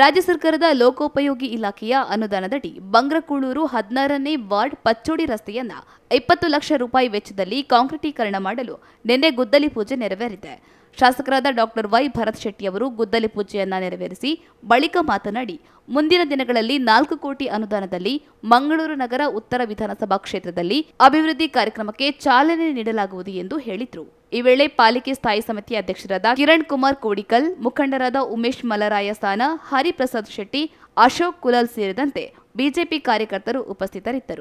ರಾಜ್ಯ ಸರ್ಕಾರದ ಲೋಕೋಪಯೋಗಿ ಇಲಾಖೆಯ ಅನುದಾನದಡಿ ಬಂಗ್ರಕೂಳೂರು ಹದಿನಾರನೇ ವಾರ್ಡ್ ಪಚ್ಚೋಡಿ ರಸ್ತೆಯನ್ನ ಇಪ್ಪತ್ತು ಲಕ್ಷ ರೂಪಾಯಿ ವೆಚ್ಚದಲ್ಲಿ ಕಾಂಕ್ರೀಟೀಕರಣ ಮಾಡಲು ನಿನ್ನೆ ಗುದ್ದಲಿ ಪೂಜೆ ನೆರವೇರಿದೆ ಶಾಸಕರಾದ ಡಾಕ್ಟರ್ ವೈ ಭರತ್ ಶೆಟ್ಟಿ ಅವರು ಗುದ್ದಲಿ ಪೂಜೆಯನ್ನ ನೆರವೇರಿಸಿ ಬಳಿಕ ಮಾತನಾಡಿ ಮುಂದಿನ ದಿನಗಳಲ್ಲಿ ನಾಲ್ಕು ಕೋಟಿ ಅನುದಾನದಲ್ಲಿ ಮಂಗಳೂರು ನಗರ ಉತ್ತರ ವಿಧಾನಸಭಾ ಕ್ಷೇತ್ರದಲ್ಲಿ ಅಭಿವೃದ್ಧಿ ಕಾರ್ಯಕ್ರಮಕ್ಕೆ ಚಾಲನೆ ನೀಡಲಾಗುವುದು ಎಂದು ಹೇಳಿದರು ಈ ವೇಳೆ ಪಾಲಿಕೆ ಸ್ಥಾಯಿ ಸಮಿತಿ ಅಧ್ಯಕ್ಷರಾದ ಕಿರಣ್ ಕುಮಾರ್ ಕೋಡಿಕಲ್ ಮುಖಂಡರಾದ ಉಮೇಶ್ ಮಲರಾಯ ಸ್ಥಾನ ಹರಿಪ್ರಸಾದ್ ಶೆಟ್ಟಿ ಅಶೋಕ್ ಕುಲಲ್ ಸೇರಿದಂತೆ ಬಿಜೆಪಿ ಕಾರ್ಯಕರ್ತರು ಉಪಸ್ಥಿತರಿದ್ದರು